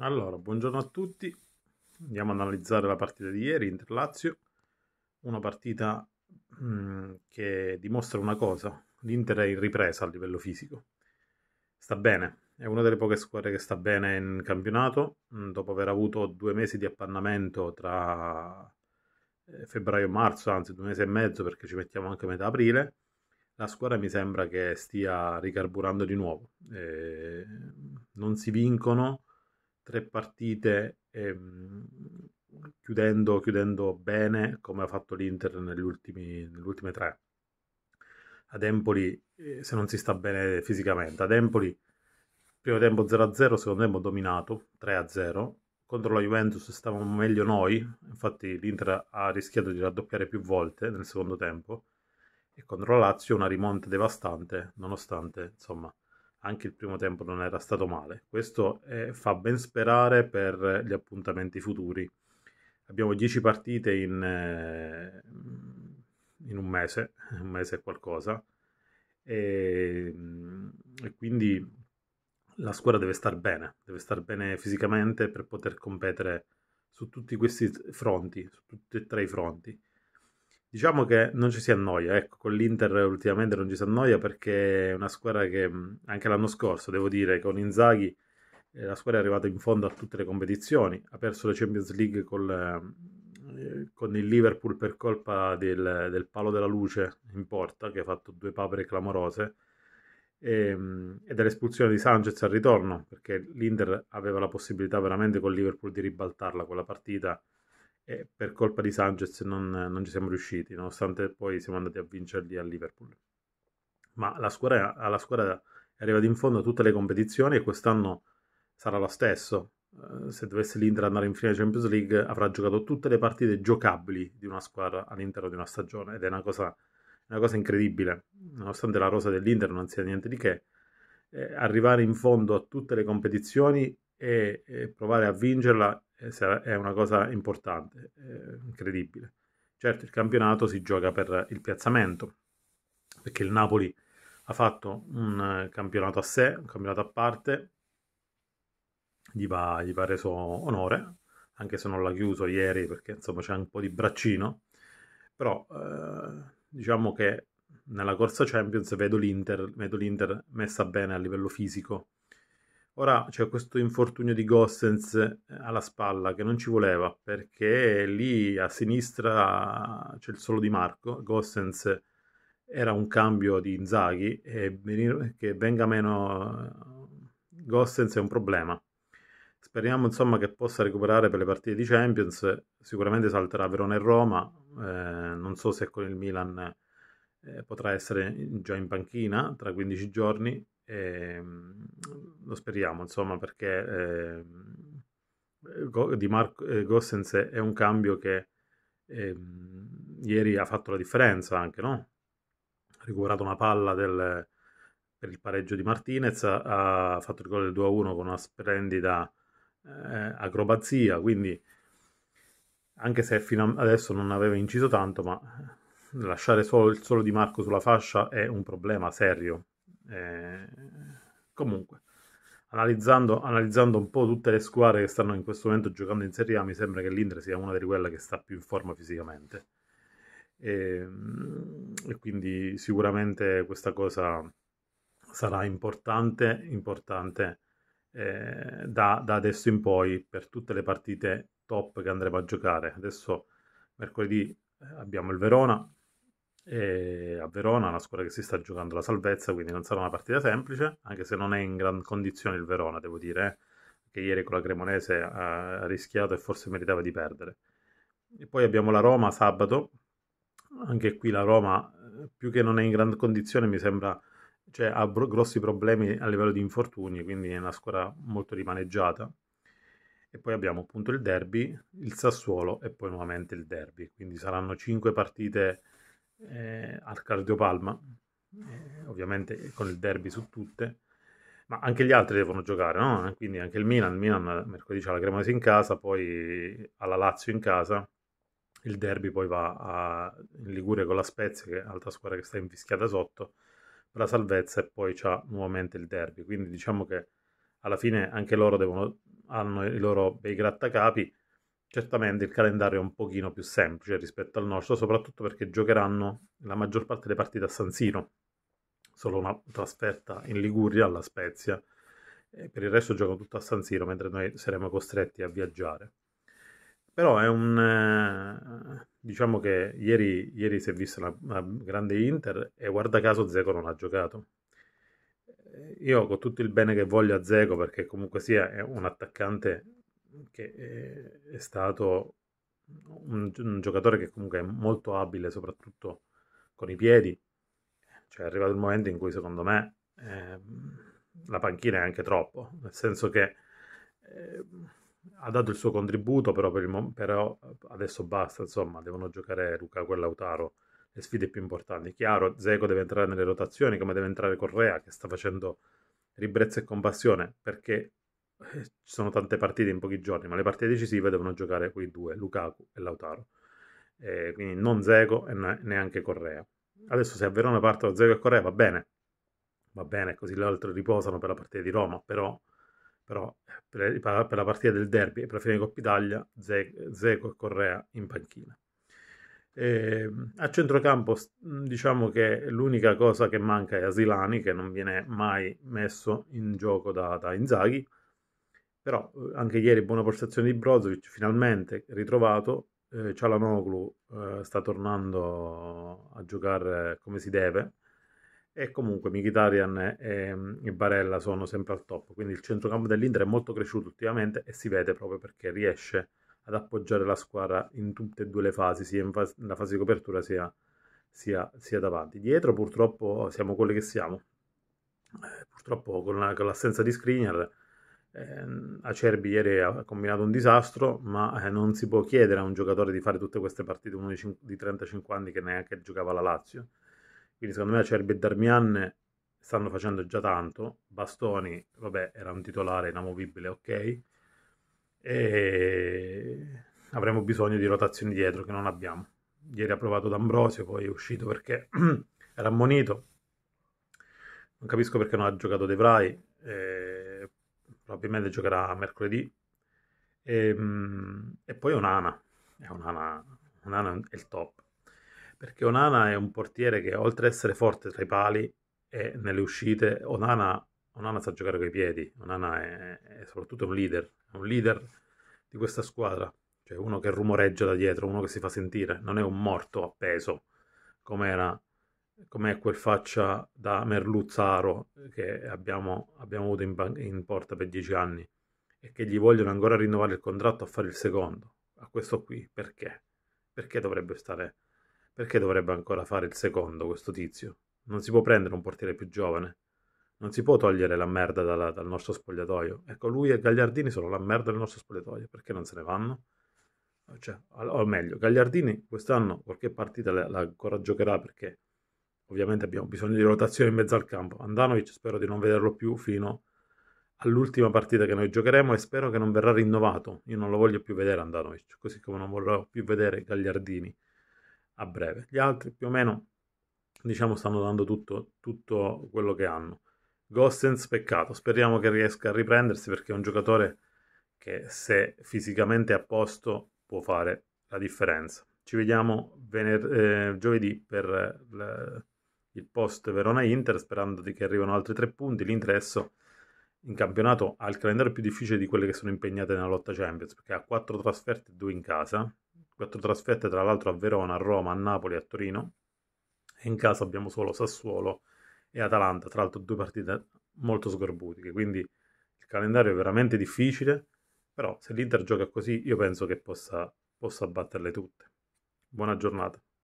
Allora, buongiorno a tutti. Andiamo ad analizzare la partita di ieri, Inter-Lazio. Una partita mh, mm, che dimostra una cosa, l'Inter è in ripresa a livello fisico. Sta bene, è una delle poche squadre che sta bene in campionato, mh, mm, dopo aver avuto due mesi di appannamento tra eh, febbraio e marzo, anzi due mesi e mezzo perché ci mettiamo anche metà aprile. La squadra mi sembra che stia ricarburando di nuovo. Eh, non si vincono tre partite ehm, chiudendo, chiudendo, bene come ha fatto l'Inter negli ultimi, nelle ultime tre. Ad Empoli, eh, se non si sta bene fisicamente, ad Empoli, primo tempo 0-0, secondo tempo dominato 3-0. Contro la Juventus stavamo meglio noi, infatti l'Inter ha rischiato di raddoppiare più volte nel secondo tempo. E contro la Lazio una rimonta devastante, nonostante insomma anche il primo tempo non era stato male. Questo è, eh, fa ben sperare per gli appuntamenti futuri. Abbiamo 10 partite in, eh, in, un mese, un mese e qualcosa, e, ehm, e, quindi la squadra deve star bene, deve star bene fisicamente per poter competere su tutti questi fronti, su tutti e tre i fronti. Diciamo che non ci si annoia, ecco, con l'Inter ultimamente non ci si annoia perché è una squadra che anche l'anno scorso, devo dire, con Inzaghi eh, la squadra è arrivata in fondo a tutte le competizioni, ha perso la Champions League col, eh, con il Liverpool per colpa del, del, palo della luce in porta che ha fatto due papere clamorose e, ehm, e dell'espulsione di Sanchez al ritorno perché l'Inter aveva la possibilità veramente con il Liverpool di ribaltarla quella partita e per colpa di Sanchez non, non, ci siamo riusciti, nonostante poi siamo andati a vincerli a Liverpool. Ma la squadra, alla squadra è arrivata in fondo a tutte le competizioni e quest'anno sarà lo stesso. Eh, se dovesse l'Inter andare in finale Champions League avrà giocato tutte le partite giocabili di una squadra all'interno di una stagione ed è una cosa, una cosa incredibile. Nonostante la rosa dell'Inter non sia niente di che, eh, arrivare in fondo a tutte le competizioni e, e provare a vincerla eh, è una cosa importante, eh, incredibile. Certo, il campionato si gioca per il piazzamento, perché il Napoli ha fatto un campionato a sé, un campionato a parte, gli va, gli va reso onore, anche se non l'ha chiuso ieri perché insomma c'è un po' di braccino, però eh, diciamo che nella corsa Champions vedo l'Inter, vedo l'Inter messa bene a livello fisico, Ora c'è questo infortunio di Gossens eh, alla spalla che non ci voleva perché lì a sinistra c'è il solo di Marco. Gossens era un cambio di Inzaghi e che venga meno eh, Gossens è un problema. Speriamo insomma che possa recuperare per le partite di Champions, sicuramente salterà Verona e Roma, eh, non so se con il Milan eh, potrà essere già in panchina tra 15 giorni, e, ehm, lo speriamo, insomma, perché eh, di Marco eh, Gossens è un cambio che eh, ieri ha fatto la differenza anche, no? Ha recuperato una palla del, per il pareggio di Martinez, ha fatto il gol del 2-1 con una splendida eh, acrobazia, quindi anche se fino adesso non aveva inciso tanto, ma lasciare solo, il solo Di Marco sulla fascia è un problema serio eh, comunque, analizzando, analizzando, un po' tutte le squadre che stanno in questo momento giocando in Serie A, mi sembra che l'Inter sia una di quelle che sta più in forma fisicamente. E, ehm, e quindi sicuramente questa cosa sarà importante, importante eh, da, da, adesso in poi per tutte le partite top che andremo a giocare. Adesso mercoledì eh, abbiamo il Verona, e a Verona, una squadra che si sta giocando la salvezza, quindi non sarà una partita semplice, anche se non è in gran condizione il Verona, devo dire, eh, che ieri con la Cremonese ha rischiato e forse meritava di perdere. E poi abbiamo la Roma sabato, anche qui la Roma eh, più che non è in gran condizione mi sembra cioè, ha bro- grossi problemi a livello di infortuni, quindi è una squadra molto rimaneggiata. E poi abbiamo appunto il derby, il Sassuolo e poi nuovamente il derby, quindi saranno 5 partite eh, al Cardiopalma, eh, ovviamente con il derby su tutte, ma anche gli altri devono giocare, no? Eh, quindi anche il Milan, il Milan mercoledì c'è la Cremonese in casa, poi ha la Lazio in casa, il derby poi va a, in Liguria con la Spezia, che è l'altra squadra che sta invischiata sotto, per la salvezza e poi c'ha nuovamente il derby, quindi diciamo che alla fine anche loro devono, hanno i loro bei grattacapi, Certamente il calendario è un pochino più semplice rispetto al nostro, soprattutto perché giocheranno la maggior parte delle partite a San Siro, solo una trasferta in Liguria alla Spezia. E per il resto giocano tutto a San Siro, mentre noi saremo costretti a viaggiare. Però è un... Eh, diciamo che ieri, ieri, si è vista una, una grande Inter e guarda caso Zeco non ha giocato eh, io con tutto il bene che voglio a Zeco perché comunque sia un attaccante che è stato un, un, giocatore che comunque è molto abile, soprattutto con i piedi. Cioè, è arrivato il momento in cui, secondo me, eh, la panchina è anche troppo, nel senso che eh, ha dato il suo contributo, però, per il, però adesso basta, insomma, devono giocare Luca e Lautaro le sfide più importanti. Chiaro, Zeco deve entrare nelle rotazioni, come deve entrare Correa, che sta facendo ribrezza e compassione, perché eh, ci sono tante partite in pochi giorni, ma le partite decisive devono giocare quei due, Lukaku e Lautaro. Eh, quindi non Zego e neanche Correa. Adesso se a Verona partono Zego e Correa va bene, va bene, così le altre riposano per la partita di Roma, però, però per, la partita del derby e per la fine di Coppa Italia Zego e Correa in panchina. Eh, a centrocampo diciamo che l'unica cosa che manca è Asilani che non viene mai messo in gioco da, da Inzaghi però eh, anche ieri buona prestazione di Brozovic, finalmente ritrovato. Eh, Cialanoglu eh, sta tornando a giocare come si deve e comunque Mkhitaryan e, ehm, e, Barella sono sempre al top, quindi il centrocampo dell'Inter è molto cresciuto ultimamente e si vede proprio perché riesce ad appoggiare la squadra in tutte e due le fasi, sia fase, nella fase di copertura sia, sia, sia, davanti. Dietro purtroppo siamo quelli che siamo, eh, purtroppo con, la, con l'assenza di Skriniar Ehm, Acerbi ieri ha combinato un disastro, ma eh, non si può chiedere a un giocatore di fare tutte queste partite, uno di 35 anni che neanche giocava la Lazio. Quindi secondo me Acerbi e Darmian stanno facendo già tanto. Bastoni, vabbè, era un titolare inamovibile, ok. E avremo bisogno di rotazioni dietro che non abbiamo. Ieri ha provato D'Ambrosio, poi è uscito perché era ammonito. Non capisco perché non ha giocato De Vrij. E eh, probabilmente giocherà mercoledì. E, ehm, e poi Onana. Eh, Onana, Onana è il top. Perché Onana è un portiere che oltre ad essere forte tra i pali e nelle uscite, Onana, Onana sa giocare coi piedi. Onana è, è soprattutto un leader, è un leader di questa squadra. Cioè uno che rumoreggia da dietro, uno che si fa sentire. Non è un morto appeso come era com'è quel faccia da merluzzaro che abbiamo, abbiamo avuto in, in, porta per dieci anni e che gli vogliono ancora rinnovare il contratto a fare il secondo. A questo qui, perché? Perché dovrebbe stare... Perché dovrebbe ancora fare il secondo questo tizio? Non si può prendere un portiere più giovane. Non si può togliere la merda dalla, dal nostro spogliatoio. Ecco, lui e Gagliardini sono la merda del nostro spogliatoio. Perché non se ne vanno? Cioè, o meglio, Gagliardini quest'anno qualche partita la, la ancora giocherà perché ovviamente abbiamo bisogno di rotazione in mezzo al campo. Andanovic spero di non vederlo più fino all'ultima partita che noi giocheremo e spero che non verrà rinnovato. Io non lo voglio più vedere Andanovic, così come non vorrò più vedere Gagliardini a breve. Gli altri più o meno diciamo stanno dando tutto, tutto quello che hanno. Gossens, peccato, speriamo che riesca a riprendersi perché è un giocatore che se fisicamente è a posto può fare la differenza. Ci vediamo vener- eh, giovedì per eh, il post Verona-Inter sperando che arrivino altri tre punti. L'Inter adesso in campionato ha il calendario più difficile di quelle che sono impegnate nella lotta Champions perché ha quattro trasferte e due in casa. Quattro trasferte tra l'altro a Verona, a Roma, a Napoli e a Torino. E in casa abbiamo solo Sassuolo e Atalanta, tra l'altro due partite molto scorbutiche. Quindi il calendario è veramente difficile, però se l'Inter gioca così io penso che possa, possa batterle tutte. Buona giornata.